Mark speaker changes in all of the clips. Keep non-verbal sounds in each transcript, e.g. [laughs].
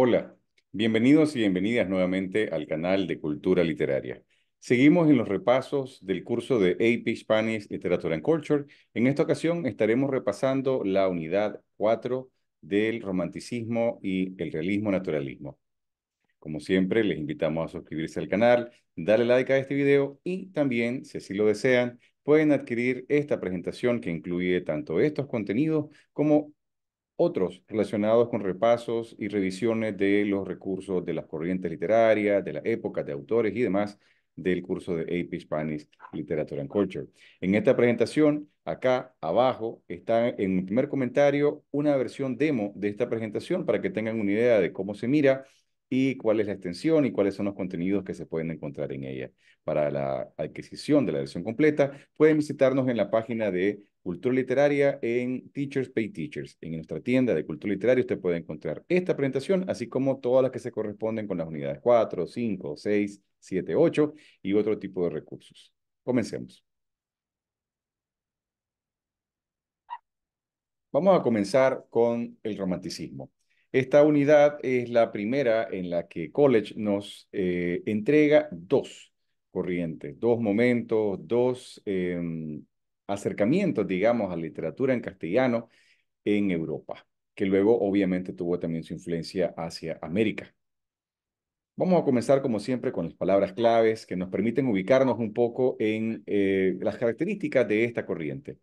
Speaker 1: Hola, bienvenidos y bienvenidas nuevamente al canal de Cultura Literaria. Seguimos en los repasos del curso de AP Spanish Literature and Culture. En esta ocasión estaremos repasando la unidad 4 del romanticismo y el realismo naturalismo. Como siempre, les invitamos a suscribirse al canal, darle like a este video y también, si así lo desean, pueden adquirir esta presentación que incluye tanto estos contenidos como otros relacionados con repasos y revisiones de los recursos de las corrientes literarias, de la época, de autores y demás del curso de AP Spanish Literature and Culture. En esta presentación, acá abajo, está en un primer comentario una versión demo de esta presentación para que tengan una idea de cómo se mira y cuál es la extensión y cuáles son los contenidos que se pueden encontrar en ella. Para la adquisición de la versión completa, pueden visitarnos en la página de Cultura Literaria en Teachers Pay Teachers. En nuestra tienda de Cultura Literaria usted puede encontrar esta presentación, así como todas las que se corresponden con las unidades 4, 5, 6, 7, 8 y otro tipo de recursos. Comencemos. Vamos a comenzar con el romanticismo. Esta unidad es la primera en la que College nos eh, entrega dos corrientes, dos momentos, dos em, acercamientos, digamos, a literatura en castellano en Europa, que luego obviamente tuvo también su influencia hacia América. Vamos a comenzar, como siempre, con las palabras claves que nos permiten ubicarnos un poco en eh, las características de esta corriente.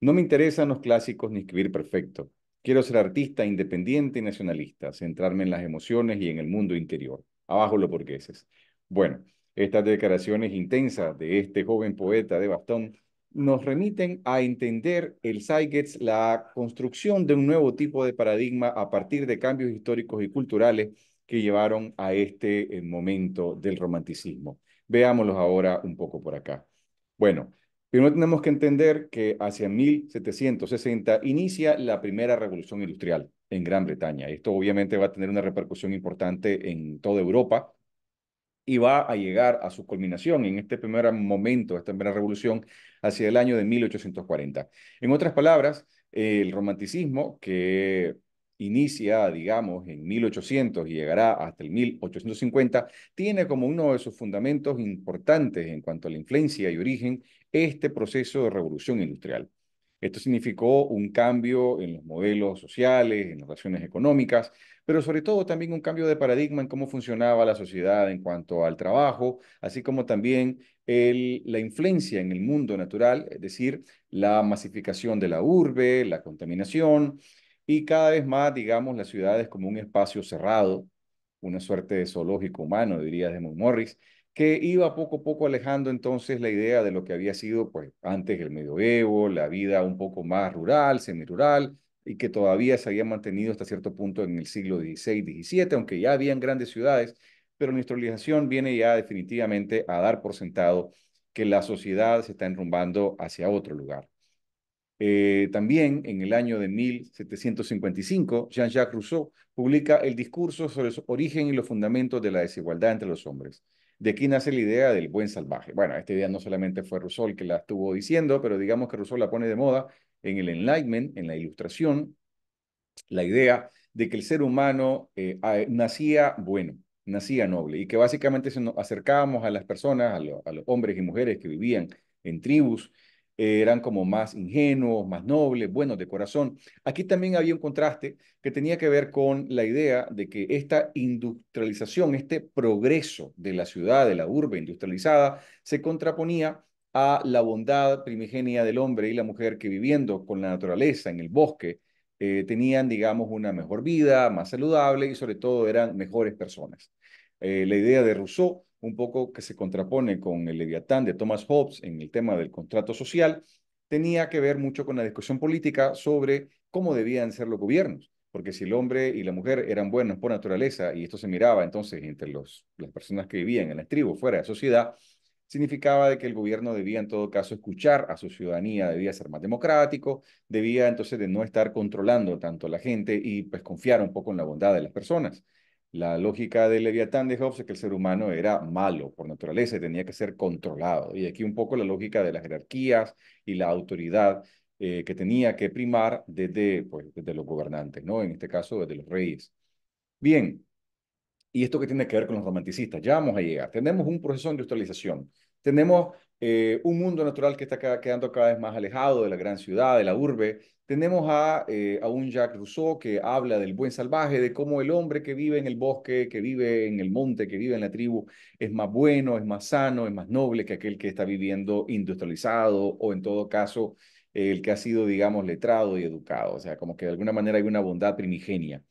Speaker 1: No me interesan los clásicos ni escribir perfecto. Quiero ser artista independiente y nacionalista, centrarme en las emociones y en el mundo interior. Abajo los burgueses. Bueno, estas declaraciones intensas de este joven poeta de bastón nos remiten a entender el Saigets, la construcción de un nuevo tipo de paradigma a partir de cambios históricos y culturales que llevaron a este eh, momento del romanticismo. Veámoslos ahora un poco por acá. Bueno, Primero tenemos que entender que hacia 1760 inicia la primera revolución industrial en Gran Bretaña. Esto obviamente va a tener una repercusión importante en toda Europa y va a llegar a su culminación en este primer momento, esta primera revolución, hacia el año de 1840. En otras palabras, el romanticismo que inicia, digamos, en 1800 y llegará hasta el 1850, tiene como uno de sus fundamentos importantes en cuanto a la influencia y origen este proceso de revolución industrial. Esto significó un cambio en los modelos sociales, en las relaciones económicas, pero sobre todo también un cambio de paradigma en cómo funcionaba la sociedad en cuanto al trabajo, así como también la influencia en el mundo natural, es decir, la masificación de la urbe, la contaminación y cada vez más, digamos, las ciudades como un espacio cerrado, una suerte de zoológico humano, diría Desmond Morris, que iba poco a poco alejando entonces la idea de lo que había sido pues, antes el medioevo, la vida un poco más rural, semirural, y que todavía se había mantenido hasta cierto punto en el siglo XVI, XVII, aunque ya habían grandes ciudades, pero la industrialización viene ya definitivamente a dar por sentado que la sociedad se está enrumbando hacia otro lugar. Eh, también en el año de 1755, Jean-Jacques Rousseau publica El discurso sobre el origen y los fundamentos de la desigualdad entre los hombres. De aquí nace la idea del buen salvaje. Bueno, esta idea no solamente fue Rousseau que la estuvo diciendo, pero digamos que Rousseau la pone de moda en el Enlightenment, en la Ilustración, la idea de que el ser humano eh, nacía bueno, nacía noble, y que básicamente se nos acercábamos a las personas, a los hombres y mujeres que vivían en tribus, eh, eran como más ingenuos, más nobles, buenos de corazón. Aquí también había un contraste que tenía que ver con la idea de que esta industrialización, este progreso de la ciudad, de la urbe industrializada, se contraponía a la bondad primigenia del hombre y la mujer que viviendo con la naturaleza en el bosque eh, tenían, digamos, una mejor vida, más saludable y sobre todo eran mejores personas. Eh, la idea de Rousseau un poco que se contrapone con el Leviatán de Thomas Hobbes en el tema del contrato social, tenía que ver mucho con la discusión política sobre cómo debían ser los gobiernos. Porque si el hombre y la mujer eran buenos por naturaleza, y esto se miraba entonces entre las personas que vivían en las tribus, fuera de la sociedad, significaba de que el gobierno debía en todo caso escuchar a su ciudadanía, debía ser más democrático, debía entonces de no estar controlando tanto a la gente y pues confiar un poco en la bondad de las personas. La lógica del Leviatán de Hobbes pues, es que el ser humano era malo por naturaleza y tenía que ser controlado. Y aquí un poco la lógica de las jerarquías y la autoridad eh, que tenía que primar desde, pues, desde los gobernantes, ¿no? En este caso, desde los reyes. Bien, ¿y esto que tiene que ver con los romanticistas? Ya vamos a llegar. Tenemos un proceso de industrialización. Tenemos eh, un mundo natural que está quedando cada vez más alejado de la gran ciudad, de la urbe. Tenemos a, eh, a, un Jacques Rousseau que habla del buen salvaje, de cómo el hombre que vive en el bosque, que vive en el monte, que vive en la tribu, es más bueno, es más sano, es más noble que aquel que está viviendo industrializado o en todo caso el que ha sido, digamos, letrado y educado. O sea, como que de alguna manera hay una bondad primigenia.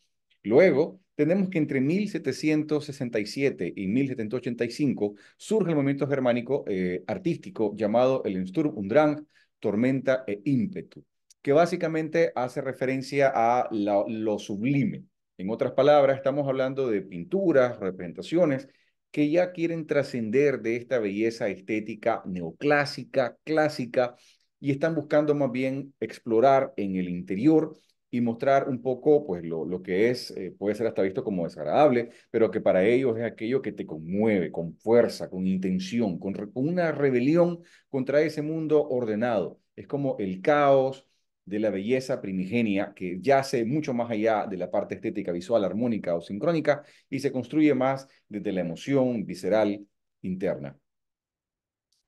Speaker 1: Luego, tenemos que entre 1767 y 1785 surge el movimiento germánico eh, artístico llamado el Sturm und Drang, tormenta e ímpetu, que básicamente hace referencia a lo sublime. En otras palabras, estamos hablando de pinturas, representaciones que ya quieren trascender de esta belleza estética neoclásica, clásica, y están buscando más bien explorar en el interior y mostrar un poco pues lo, lo que es, eh, puede ser hasta visto como desagradable, pero que para ellos es aquello que te conmueve con fuerza, con intención, con una rebelión contra ese mundo ordenado. Es como el caos de la belleza primigenia que yace mucho más allá de la parte estética, visual, armónica o sincrónica y se construye más desde la emoción visceral interna.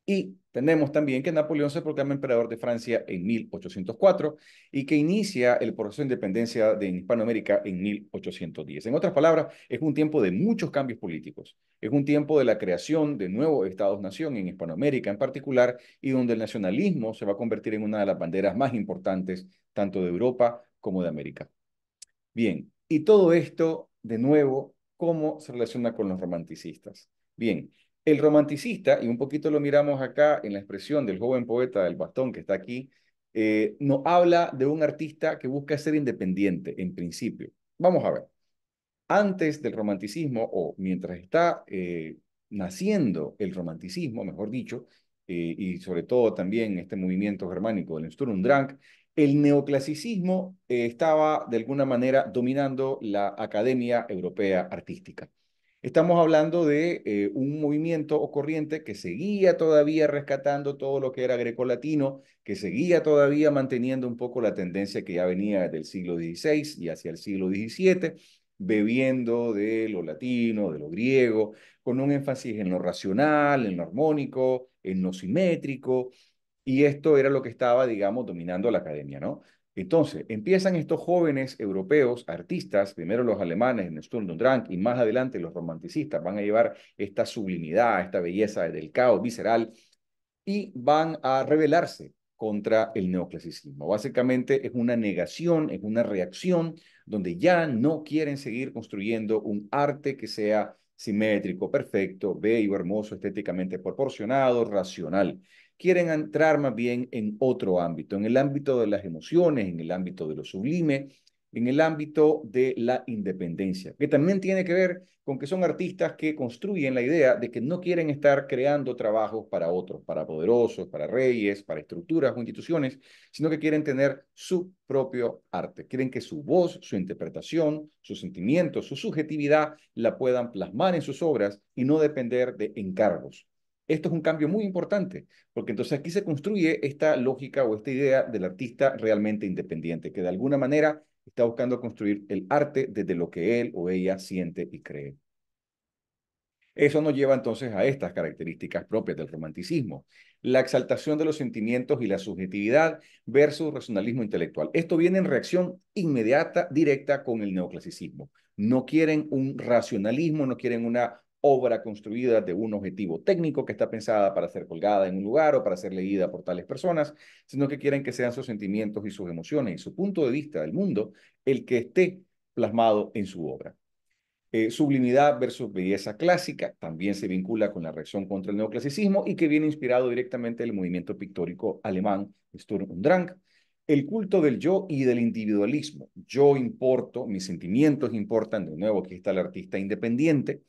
Speaker 1: Y tenemos también que Napoleón se proclama emperador de Francia en 1804 y que inicia el proceso de independencia de Hispanoamérica en 1810. En otras palabras, es un tiempo de muchos cambios políticos. Es un tiempo de la creación de nuevos estados-nación en Hispanoamérica en particular y donde el nacionalismo se va a convertir en una de las banderas más importantes tanto de Europa como de América. Bien, y todo esto, de nuevo, ¿cómo se relaciona con los romanticistas? Bien, el romanticista, y un poquito lo miramos acá en la expresión del joven poeta del bastón que está aquí, eh, nos habla de un artista que busca ser independiente en principio. Vamos a ver. Antes del romanticismo, o mientras está eh, naciendo el romanticismo, mejor dicho, eh, y sobre todo también este movimiento germánico del Sturm und Drang, el neoclasicismo estaba de alguna manera dominando la academia europea artística. Estamos hablando de eh, un movimiento o corriente que seguía todavía rescatando todo lo que era grecolatino, que seguía todavía manteniendo un poco la tendencia que ya venía del siglo XVI y hacia el siglo XVII, bebiendo de lo latino, de lo griego, con un énfasis en lo racional, en lo armónico, en lo simétrico, y esto era lo que estaba, digamos, dominando la academia, ¿no? Entonces, empiezan estos jóvenes europeos, artistas, primero los alemanes en Sturm und Drang y más adelante los romanticistas, van a llevar esta sublimidad, esta belleza del caos visceral y van a rebelarse contra el neoclasicismo. Básicamente es una negación, es una reacción donde ya no quieren seguir construyendo un arte que sea simétrico, perfecto, bello, hermoso, estéticamente proporcionado, racional quieren entrar más bien en otro ámbito, en el ámbito de las emociones, en el ámbito de lo sublime, en el ámbito de la independencia, que también tiene que ver con que son artistas que construyen la idea de que no quieren estar creando trabajos para otros, para poderosos, para reyes, para estructuras o instituciones, sino que quieren tener su propio arte. Quieren que su voz, su interpretación, sus sentimientos, su subjetividad la puedan plasmar en sus obras y no depender de encargos. Esto es un cambio muy importante, porque entonces aquí se construye esta lógica o esta idea del artista realmente independiente, que de alguna manera está buscando construir el arte desde lo que él o ella siente y cree. Eso nos lleva entonces a estas características propias del romanticismo, la exaltación de los sentimientos y la subjetividad versus racionalismo intelectual. Esto viene en reacción inmediata, directa con el neoclasicismo. No quieren un racionalismo, no quieren una obra construida de un objetivo técnico que está pensada para ser colgada en un lugar o para ser leída por tales personas, sino que quieren que sean sus sentimientos y sus emociones y su punto de vista del mundo el que esté plasmado en su obra. Eh, sublimidad versus belleza clásica también se vincula con la reacción contra el neoclasicismo y que viene inspirado directamente del movimiento pictórico alemán Sturm und Drang, el culto del yo y del individualismo. Yo importo, mis sentimientos importan, de nuevo aquí está el artista independiente,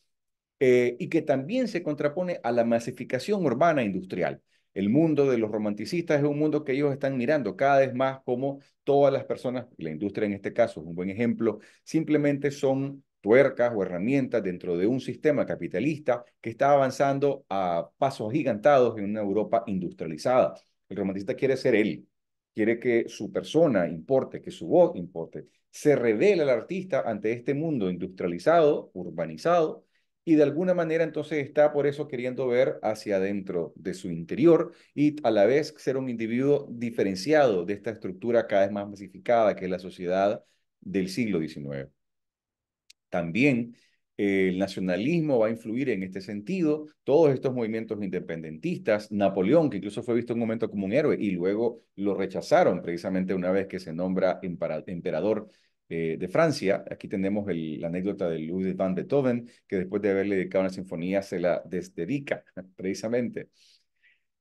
Speaker 1: eh, y que también se contrapone a la masificación urbana industrial. El mundo de los romanticistas es un mundo que ellos están mirando cada vez más como todas las personas, la industria en este caso es un buen ejemplo, simplemente son tuercas o herramientas dentro de un sistema capitalista que está avanzando a pasos gigantados en una Europa industrializada. El romanticista quiere ser él, quiere que su persona importe, que su voz importe. Se revela el artista ante este mundo industrializado, urbanizado, y de alguna manera entonces está por eso queriendo ver hacia adentro de su interior y a la vez ser un individuo diferenciado de esta estructura cada vez más masificada que es la sociedad del siglo XIX. También eh, el nacionalismo va a influir en este sentido, todos estos movimientos independentistas, Napoleón, que incluso fue visto en un momento como un héroe y luego lo rechazaron precisamente una vez que se nombra emperador eh, de Francia. Aquí tenemos la anécdota de Ludwig van Beethoven, que después de haberle dedicado una sinfonía se la desdedica, [laughs] precisamente.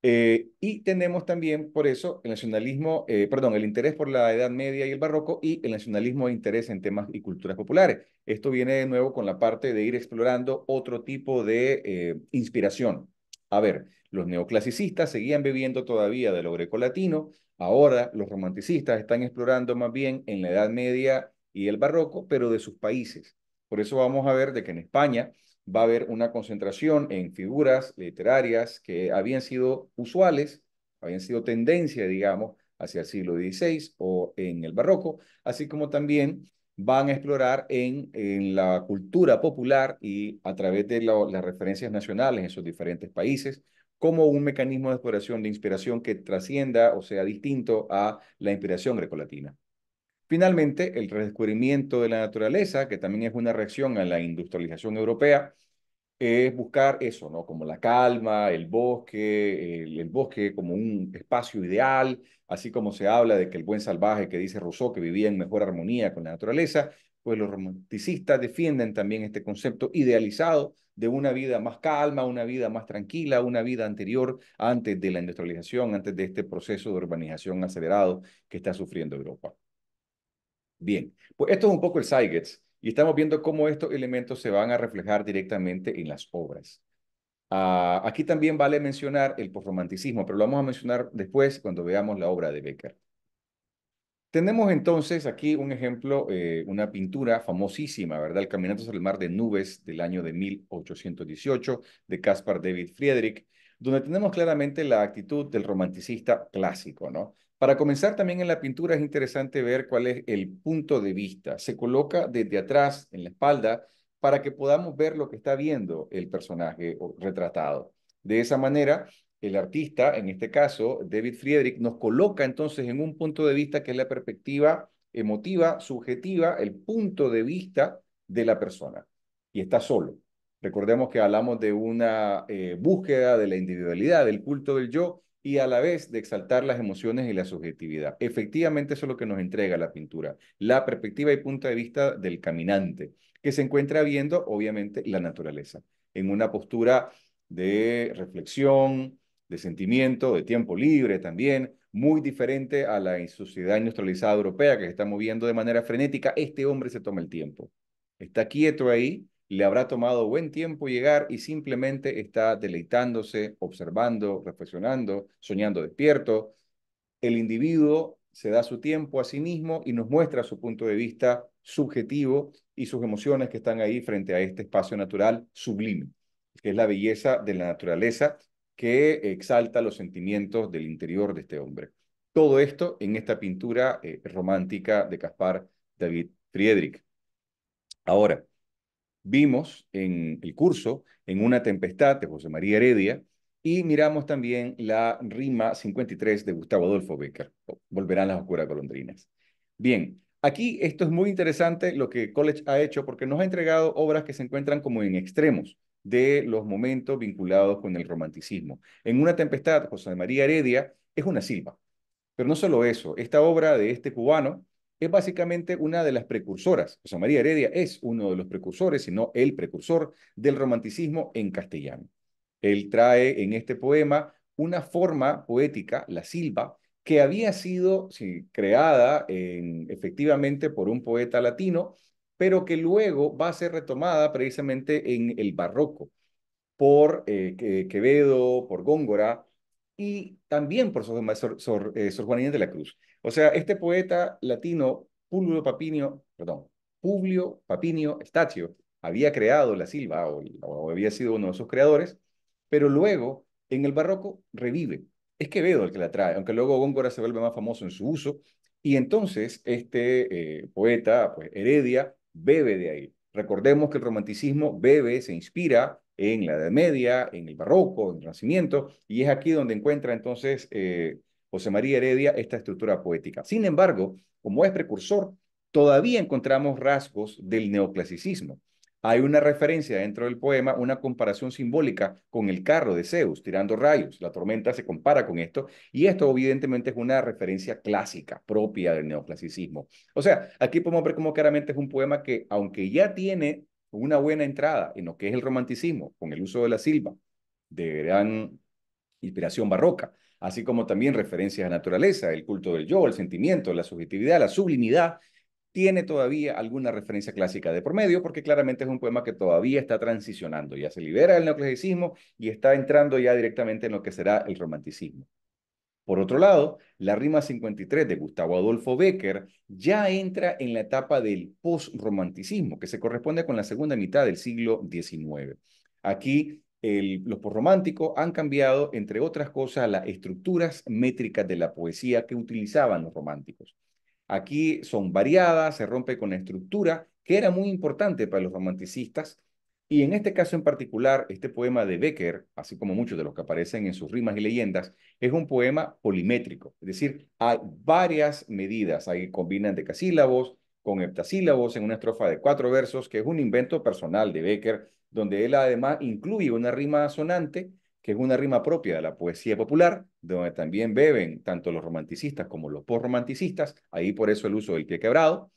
Speaker 1: Eh, y tenemos también, por eso, el nacionalismo, eh, perdón, el interés por la Edad Media y el Barroco y el nacionalismo de interés en temas y culturas populares. Esto viene de nuevo con la parte de ir explorando otro tipo de inspiración. A ver, los neoclasicistas seguían viviendo todavía de lo greco latino, ahora los romanticistas están explorando más bien en la Edad Media y el barroco, pero de sus países. Por eso vamos a ver de que en España va a haber una concentración en figuras literarias que habían sido usuales, habían sido tendencia, digamos, hacia el siglo XVI o en el barroco, así como también van a explorar en, en la cultura popular y a través de las referencias nacionales en sus diferentes países, como un mecanismo de exploración de inspiración que trascienda o sea distinto a la inspiración grecolatina. Finalmente, el redescubrimiento de la naturaleza, que también es una reacción a la industrialización europea, es buscar eso, ¿no? Como la calma, el bosque, el, el, bosque como un espacio ideal, así como se habla de que el buen salvaje que dice Rousseau que vivía en mejor armonía con la naturaleza, pues los romanticistas defienden también este concepto idealizado de una vida más calma, una vida más tranquila, una vida anterior antes de la industrialización, antes de este proceso de urbanización acelerado que está sufriendo Europa. Bien, pues esto es un poco el zeitgeist y estamos viendo cómo estos elementos se van a reflejar directamente en las obras. Ah, aquí también vale mencionar el postromanticismo, pero lo vamos a mencionar después cuando veamos la obra de Becker. Tenemos entonces aquí un ejemplo, eh, una pintura famosísima, ¿verdad? El Caminante sobre el Mar de Nubes del año de 1818 de Caspar David Friedrich, donde tenemos claramente la actitud del romanticista clásico, ¿no? Para comenzar también en la pintura es interesante ver cuál es el punto de vista. Se coloca desde atrás, en la espalda, para que podamos ver lo que está viendo el personaje retratado. De esa manera, el artista, en este caso David Friedrich, nos coloca entonces en un punto de vista que es la perspectiva emotiva, subjetiva, el punto de vista de la persona. Y está solo. Recordemos que hablamos de una eh, búsqueda de la individualidad, del culto del yo, y a la vez de exaltar las emociones y la subjetividad. Efectivamente, eso es lo que nos entrega la pintura, la perspectiva y punto de vista del caminante, que se encuentra viendo, obviamente, la naturaleza, en una postura de reflexión, de sentimiento, de tiempo libre también, muy diferente a la sociedad industrializada europea que se está moviendo de manera frenética. Este hombre se toma el tiempo, está quieto ahí le habrá tomado buen tiempo llegar y simplemente está deleitándose, observando, reflexionando, soñando despierto. El individuo se da su tiempo a sí mismo y nos muestra su punto de vista subjetivo y sus emociones que están ahí frente a este espacio natural sublime, que es la belleza de la naturaleza que exalta los sentimientos del interior de este hombre. Todo esto en esta pintura eh, romántica de Caspar David Friedrich. Ahora, Vimos en el curso En una tempestad de José María Heredia y miramos también la rima 53 de Gustavo Adolfo Bécquer, Volverán las oscuras golondrinas. Bien, aquí esto es muy interesante lo que College ha hecho porque nos ha entregado obras que se encuentran como en extremos de los momentos vinculados con el romanticismo. En una tempestad, José María Heredia es una silva. Pero no solo eso, esta obra de este cubano es básicamente una de las precursoras. José María Heredia es uno de los precursores, si no el precursor, del romanticismo en castellano. Él trae en este poema una forma poética, la silva, que había sido creada en, efectivamente por un poeta latino, pero que luego va a ser retomada precisamente en el barroco por eh, Quevedo, por Góngora y también por Sor, Sor, eh, de la Cruz. O sea, este poeta latino, Publio Papinio, perdón, Publio Papinio Estacio, había creado la silva o, había sido uno de sus creadores, pero luego en el barroco revive. Es que Quevedo el que la trae, aunque luego Góngora se vuelve más famoso en su uso, y entonces este eh, poeta, pues Heredia, bebe de ahí. Recordemos que el romanticismo bebe, se inspira en la Edad Media, en el Barroco, en el Renacimiento, y es aquí donde encuentra entonces eh, José María Heredia esta estructura poética. Sin embargo, como es precursor, todavía encontramos rasgos del neoclasicismo. Hay una referencia dentro del poema, una comparación simbólica con el carro de Zeus tirando rayos. La tormenta se compara con esto y esto evidentemente es una referencia clásica propia del neoclasicismo. O sea, aquí podemos ver cómo claramente es un poema que, aunque ya tiene una buena entrada en lo que es el romanticismo, con el uso de la silva, de gran inspiración barroca, así como también referencias a naturaleza, el culto del yo, el sentimiento, la subjetividad, la sublimidad, tiene todavía alguna referencia clásica de por medio, porque claramente es un poema que todavía está transicionando, ya se libera del neoclasicismo y está entrando ya directamente en lo que será el romanticismo. Por otro lado, la rima 53 de Gustavo Adolfo Becker ya entra en la etapa del postromanticismo, que se corresponde con la segunda mitad del siglo XIX. Aquí los porrománticos han cambiado, entre otras cosas, las estructuras métricas de la poesía que utilizaban los románticos. Aquí son variadas, se rompe con la estructura, que era muy importante para los romanticistas, y en este caso en particular, este poema de Becker, así como muchos de los que aparecen en sus rimas y leyendas, es un poema polimétrico, es decir, hay varias medidas, ahí combinan decasílabos con heptasílabos en una estrofa de cuatro versos, que es un invento personal de Becker, donde él además incluye una rima sonante, que es una rima propia de la poesía popular, donde también beben tanto los romanticistas como los postromanticistas, ahí por eso el uso del pie quebrado,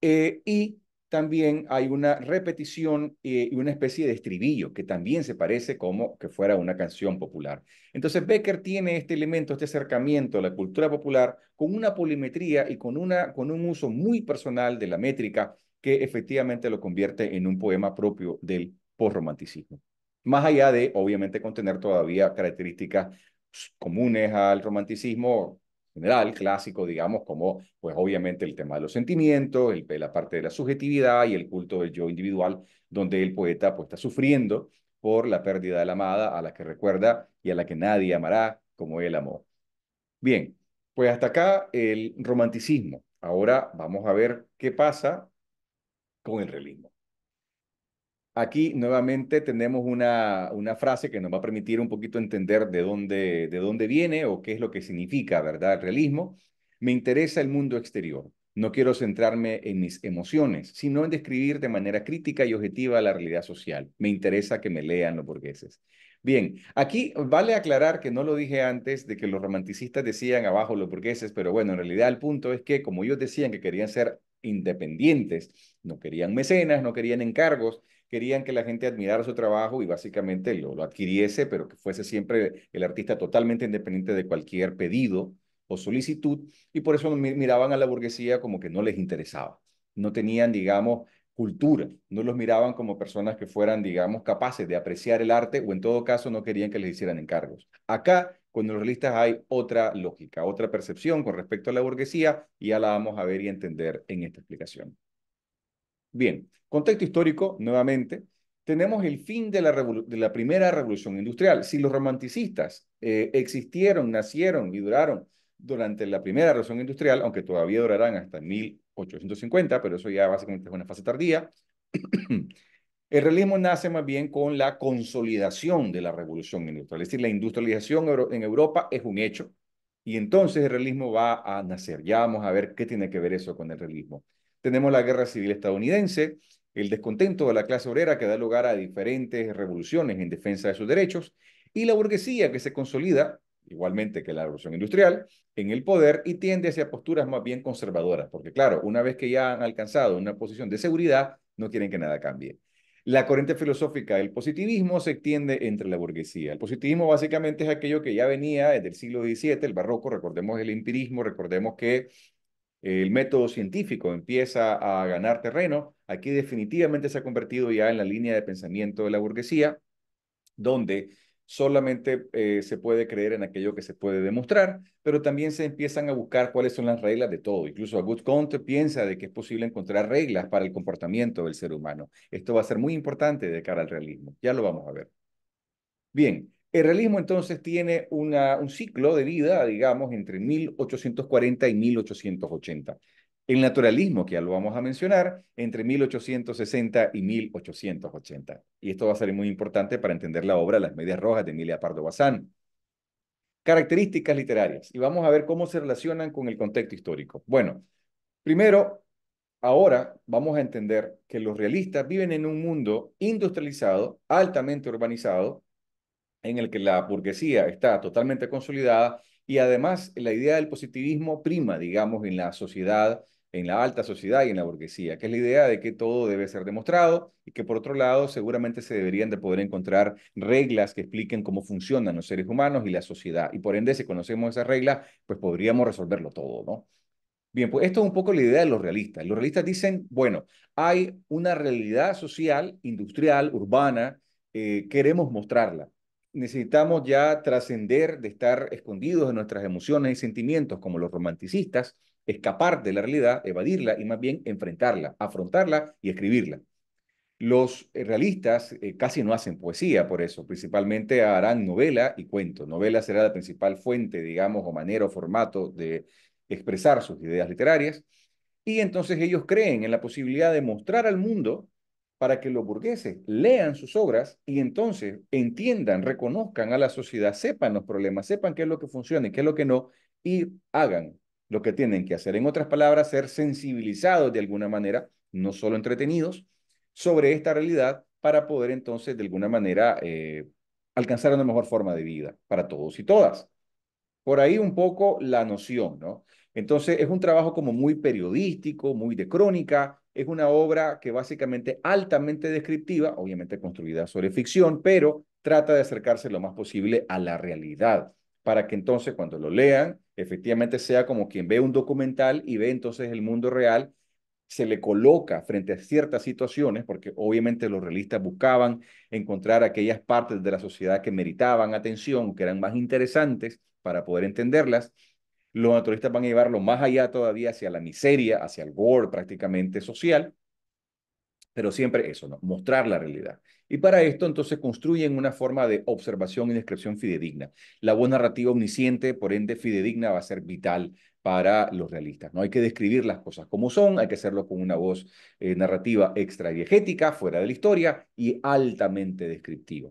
Speaker 1: eh, y también hay una repetición eh, y una especie de estribillo que también se parece como que fuera una canción popular. Entonces Becker tiene este elemento, este acercamiento a la cultura popular con una polimetría y con, una, con un uso muy personal de la métrica que efectivamente lo convierte en un poema propio del posromanticismo. Más allá de, obviamente, contener todavía características comunes al romanticismo general, clásico, digamos, como, pues obviamente, el tema de los sentimientos, la parte de la subjetividad y el culto del yo individual, donde el poeta pues, está sufriendo por la pérdida de la amada a la que recuerda y a la que nadie amará como él amó. Bien, pues hasta acá el romanticismo. Ahora vamos a ver qué pasa con el realismo. Aquí nuevamente tenemos una, una frase que nos va a permitir un poquito entender de dónde, de dónde viene o qué es lo que significa, ¿verdad? El realismo. Me interesa el mundo exterior. No quiero centrarme en mis emociones, sino en describir de manera crítica y objetiva la realidad social. Me interesa que me lean los burgueses. Bien, aquí vale aclarar que no lo dije antes de que los romanticistas decían abajo los burgueses, pero bueno, en realidad el punto es que como ellos decían que querían ser independientes. No querían mecenas, no querían encargos, querían que la gente admirara su trabajo y básicamente lo, adquiriese, pero que fuese siempre el artista totalmente independiente de cualquier pedido o solicitud, y por eso miraban a la burguesía como que no les interesaba. No tenían, digamos, cultura, no los miraban como personas que fueran, digamos, capaces de apreciar el arte o en todo caso no querían que les hicieran encargos. Acá cuando los realistas hay otra lógica, otra percepción con respecto a la burguesía y ya la vamos a ver y entender en esta explicación. Bien, contexto histórico, nuevamente, tenemos el fin de la, primera revolución industrial. Si los romanticistas eh, existieron, nacieron y duraron durante la primera revolución industrial, aunque todavía durarán hasta 1850, pero eso ya básicamente es una fase tardía, el realismo nace más bien con la consolidación de la revolución industrial, es decir, la industrialización en Europa es un hecho y entonces el realismo va a nacer. Ya vamos a ver qué tiene que ver eso con el realismo. Tenemos la guerra civil estadounidense, el descontento de la clase obrera que da lugar a diferentes revoluciones en defensa de sus derechos y la burguesía que se consolida igualmente que la revolución industrial, en el poder y tiende hacia posturas más bien conservadoras, porque claro, una vez que ya han alcanzado una posición de seguridad, no quieren que nada cambie. La corriente filosófica del positivismo se extiende entre la burguesía. El positivismo básicamente es aquello que ya venía desde el siglo XVII, el barroco, recordemos el empirismo, recordemos que el método científico empieza a ganar terreno. Aquí definitivamente se ha convertido ya en la línea de pensamiento de la burguesía, donde solamente eh, se puede creer en aquello que se puede demostrar, pero también se empiezan a buscar cuáles son las reglas de todo. Incluso a Good piensa de que es posible encontrar reglas para el comportamiento del ser humano. Esto va a ser muy importante de cara al realismo. Ya lo vamos a ver. Bien, el realismo entonces tiene un ciclo de vida, digamos, entre 1840 y 1880. El naturalismo, que ya lo vamos a mencionar, entre 1860 y 1880. Y esto va a ser muy importante para entender la obra Las Medias Rojas de Emilia Pardo Bazán. Características literarias. Y vamos a ver cómo se relacionan con el contexto histórico. Bueno, primero, ahora vamos a entender que los realistas viven en un mundo industrializado, altamente urbanizado, en el que la burguesía está totalmente consolidada y además la idea del positivismo prima, digamos, en la sociedad en la alta sociedad y en la burguesía, que es la idea de que todo debe ser demostrado y que por otro lado seguramente se deberían de poder encontrar reglas que expliquen cómo funcionan los seres humanos y la sociedad. Y por ende, si conocemos esas reglas, pues podríamos resolverlo todo, ¿no? Bien, pues esto es un poco la idea de los realistas. Los realistas dicen, bueno, hay una realidad social, industrial, urbana, eh, queremos mostrarla. Necesitamos ya trascender de estar escondidos en nuestras emociones y sentimientos como los romanticistas escapar de la realidad, evadirla y más bien enfrentarla, afrontarla y escribirla. Los eh, realistas eh, casi no hacen poesía por eso, principalmente harán novela y cuento. Novela será la principal fuente, digamos, o manera o formato de expresar sus ideas literarias. Y entonces ellos creen en la posibilidad de mostrar al mundo para que los burgueses lean sus obras y entonces entiendan, reconozcan a la sociedad, sepan los problemas, sepan qué es lo que funciona y qué es lo que no, y hagan lo que tienen que hacer. En otras palabras, ser sensibilizados de alguna manera, no solo entretenidos, sobre esta realidad para poder entonces de alguna manera eh, alcanzar una mejor forma de vida para todos y todas. Por ahí un poco la noción, ¿no? Entonces es un trabajo como muy periodístico, muy de crónica, es una obra que básicamente altamente descriptiva, obviamente construida sobre ficción, pero trata de acercarse lo más posible a la realidad para que entonces cuando lo lean, efectivamente sea como quien ve un documental y ve entonces el mundo real, se le coloca frente a ciertas situaciones, porque obviamente los realistas buscaban encontrar aquellas partes de la sociedad que meritaban atención, que eran más interesantes para poder entenderlas. Los naturalistas van a llevarlo más allá todavía hacia la miseria, hacia el gore prácticamente social, pero siempre eso, ¿no? mostrar la realidad. Y para esto entonces construyen una forma de observación y descripción fidedigna. La voz narrativa omnisciente, por ende fidedigna, va a ser vital para los realistas. No hay que describir las cosas como son, hay que hacerlo con una voz eh, narrativa extradiegética, fuera de la historia y altamente descriptiva.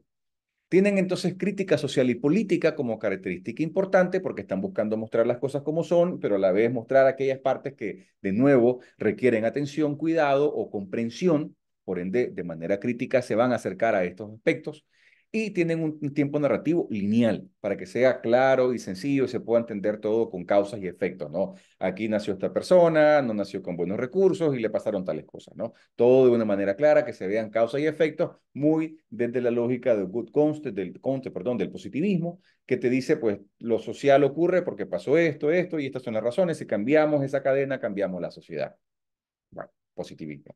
Speaker 1: Tienen entonces crítica social y política como característica importante porque están buscando mostrar las cosas como son, pero a la vez mostrar aquellas partes que de nuevo requieren atención, cuidado o comprensión por ende, de manera crítica, se van a acercar a estos aspectos y tienen un tiempo narrativo lineal para que sea claro y sencillo y se pueda entender todo con causas y efectos, ¿no? Aquí nació esta persona, no nació con buenos recursos y le pasaron tales cosas, ¿no? Todo de una manera clara, que se vean causas y efectos, muy desde la lógica de good del, conte perdón, del positivismo, que te dice, pues, lo social ocurre porque pasó esto, esto, y estas son las razones. Si cambiamos esa cadena, cambiamos la sociedad. Bueno, positivismo.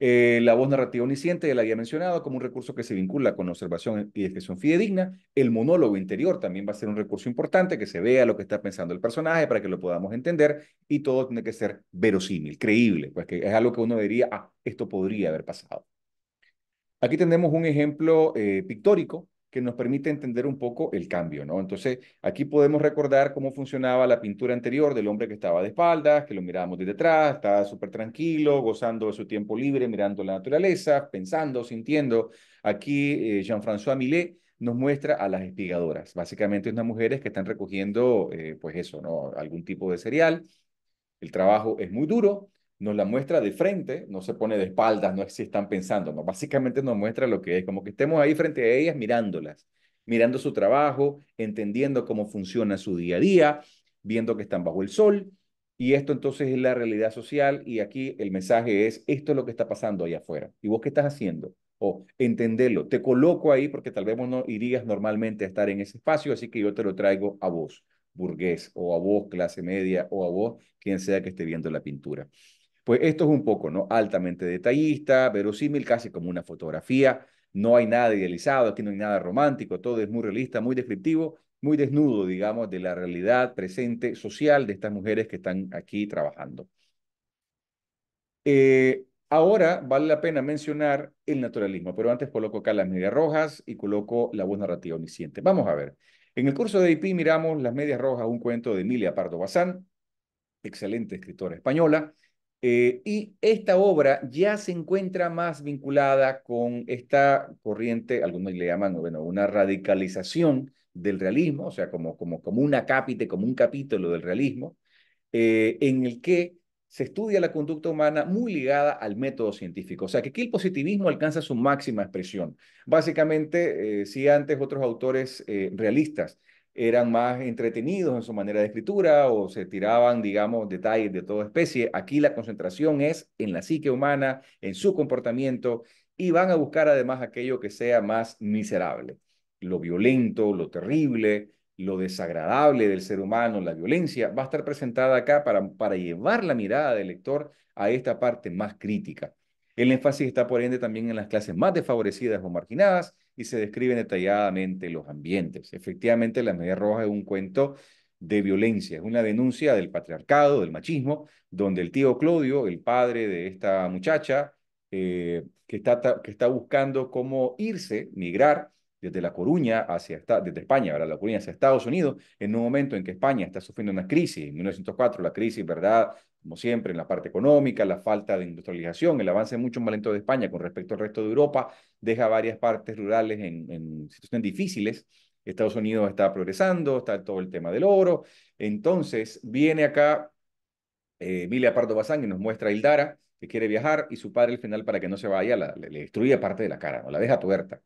Speaker 1: Eh, la voz narrativa omnisciente, ya la había mencionado, como un recurso que se vincula con observación y descripción fidedigna. El monólogo interior también va a ser un recurso importante, que se vea lo que está pensando el personaje para que lo podamos entender y todo tiene que ser verosímil, creíble, pues que es algo que uno diría, ah, esto podría haber pasado. Aquí tenemos un ejemplo eh, pictórico que nos permite entender un poco el cambio, ¿no? Entonces, aquí podemos recordar cómo funcionaba la pintura anterior del hombre que estaba de espaldas, que lo mirábamos desde atrás, estaba súper tranquilo, gozando de su tiempo libre, mirando la naturaleza, pensando, sintiendo. Aquí eh, Jean-François Millet nos muestra a las espigadoras, básicamente unas mujeres que están recogiendo, eh, pues eso, ¿no? Algún tipo de cereal. El trabajo es muy duro, nos la muestra de frente, no se pone de espaldas, no es si están pensando, no, básicamente nos muestra lo que es, como que estemos ahí frente a ellas mirándolas, mirando su trabajo, entendiendo cómo funciona su día a día, viendo que están bajo el sol, y esto entonces es la realidad social y aquí el mensaje es, esto es lo que está pasando ahí afuera, y vos qué estás haciendo, o entenderlo, te coloco ahí porque tal vez vos no irías normalmente a estar en ese espacio, así que yo te lo traigo a vos burgués o a vos clase media o a vos quien sea que esté viendo la pintura. Pues esto es un poco, ¿no? Altamente detallista, verosímil, casi como una fotografía. No hay nada idealizado, aquí no hay nada romántico, todo es muy realista, muy descriptivo, muy desnudo, digamos, de la realidad presente social de estas mujeres que están aquí trabajando. Eh, ahora vale la pena mencionar el naturalismo, pero antes coloco acá las medias rojas y coloco la voz narrativa omnisciente. Vamos a ver. En el curso de IP miramos Las medias rojas, un cuento de Emilia Pardo Bazán, excelente escritora española, eh, y esta obra ya se encuentra más vinculada con esta corriente, algunos le llaman, bueno, una radicalización del realismo, o sea, como, como, como un acápite, como un capítulo del realismo, eh, en el que se estudia la conducta humana muy ligada al método científico. O sea, que aquí el positivismo alcanza su máxima expresión. Básicamente, eh, si antes otros autores realistas eran más entretenidos en su manera de escritura o se tiraban, digamos, detalles de toda especie. Aquí la concentración es en la psique humana, en su comportamiento, y van a buscar además aquello que sea más miserable, lo violento, lo terrible, lo desagradable del ser humano, la violencia, va a estar presentada acá para, para llevar la mirada del lector a esta parte más crítica. El énfasis está por ende también en las clases más desfavorecidas o marginadas, y se describen detalladamente los ambientes. Efectivamente, La Media Roja es un cuento de violencia, es una denuncia del patriarcado, del machismo, donde el tío Claudio, el padre de esta muchacha, eh, que, está, que está buscando cómo irse, migrar, desde La Coruña hacia, desde España, ¿verdad? La Coruña hacia Estados Unidos, en un momento en que España está sufriendo una crisis, en 1904 la crisis, ¿verdad? Como siempre, en la parte económica, la falta de industrialización, el avance mucho más lento de España con respecto al resto de Europa, deja varias partes rurales en, situaciones difíciles. Estados Unidos está progresando, está todo el tema del oro. Entonces, viene acá eh, Emilia Pardo Bazán y nos muestra a Hildara, que quiere viajar, y su padre al final, para que no se vaya, le, destruye parte de la cara, o la deja tuerta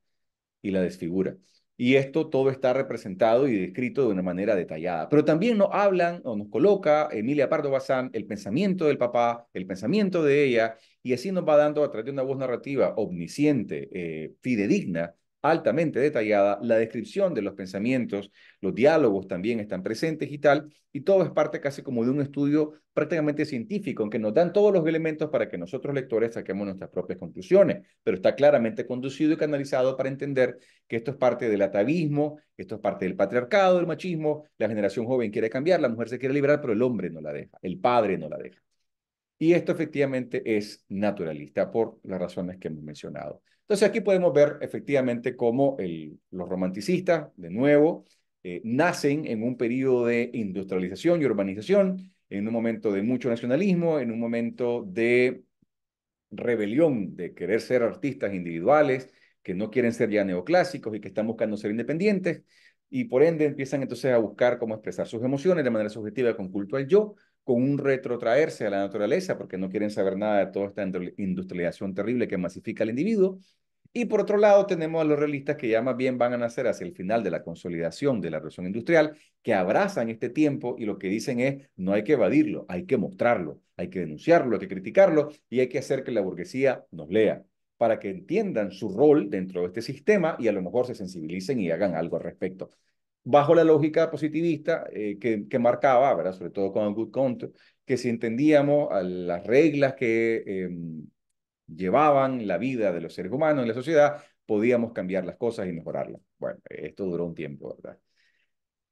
Speaker 1: y la desfigura. Y esto todo está representado y descrito de una manera detallada. Pero también nos hablan o nos coloca Emilia Pardo Bazán el pensamiento del papá, el pensamiento de ella, y así nos va dando a través de una voz narrativa omnisciente, eh, fidedigna, altamente detallada, la descripción de los pensamientos, los diálogos también están presentes y tal, y todo es parte casi como de un estudio prácticamente científico, en que nos dan todos los elementos para que nosotros lectores saquemos nuestras propias conclusiones, pero está claramente conducido y canalizado para entender que esto es parte del atavismo, esto es parte del patriarcado, del machismo, la generación joven quiere cambiar, la mujer se quiere liberar, pero el hombre no la deja, el padre no la deja. Y esto efectivamente es naturalista por las razones que hemos mencionado. Entonces aquí podemos ver efectivamente cómo los romanticistas, de nuevo, eh, nacen en un periodo de industrialización y urbanización, en un momento de mucho nacionalismo, en un momento de rebelión, de querer ser artistas individuales, que no quieren ser ya neoclásicos y que están buscando ser independientes, y por ende empiezan entonces a buscar cómo expresar sus emociones de manera subjetiva con culto al yo, con un retrotraerse a la naturaleza, porque no quieren saber nada de toda esta industrialización terrible que masifica al individuo. Y por otro lado, tenemos a los realistas que ya más bien van a nacer hacia el final de la consolidación de la revolución industrial, que abrazan este tiempo y lo que dicen es, no hay que evadirlo, hay que mostrarlo, hay que denunciarlo, hay que criticarlo y hay que hacer que la burguesía nos lea, para que entiendan su rol dentro de este sistema y a lo mejor se sensibilicen y hagan algo al respecto bajo la lógica positivista eh, que, marcaba, ¿verdad? sobre todo con Good Count, que si entendíamos las reglas que em, llevaban la vida de los seres humanos en la sociedad, podíamos cambiar las cosas y mejorarlas. Bueno, esto duró un tiempo, ¿verdad?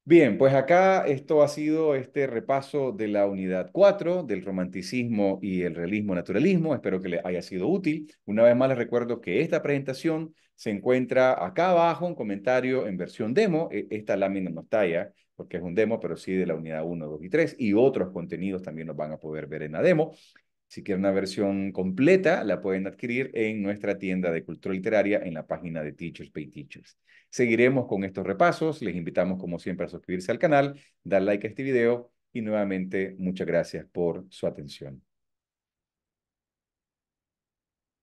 Speaker 1: Bien, pues acá esto ha sido este repaso de la unidad 4 del romanticismo y el realismo naturalismo. Espero que le haya sido útil. Una vez más les recuerdo que esta presentación se encuentra acá abajo un comentario en versión demo. E, esta lámina no está ya, porque es un demo, pero sí de la unidad 1, 2 y 3. Y otros contenidos también los van a poder ver en la demo. Si quieren una versión completa, la pueden adquirir en nuestra tienda de cultura literaria en la página de Teachers Pay Teachers. Seguiremos con estos repasos. Les invitamos, como siempre, a suscribirse al canal, dar like a este video y nuevamente muchas gracias por su atención.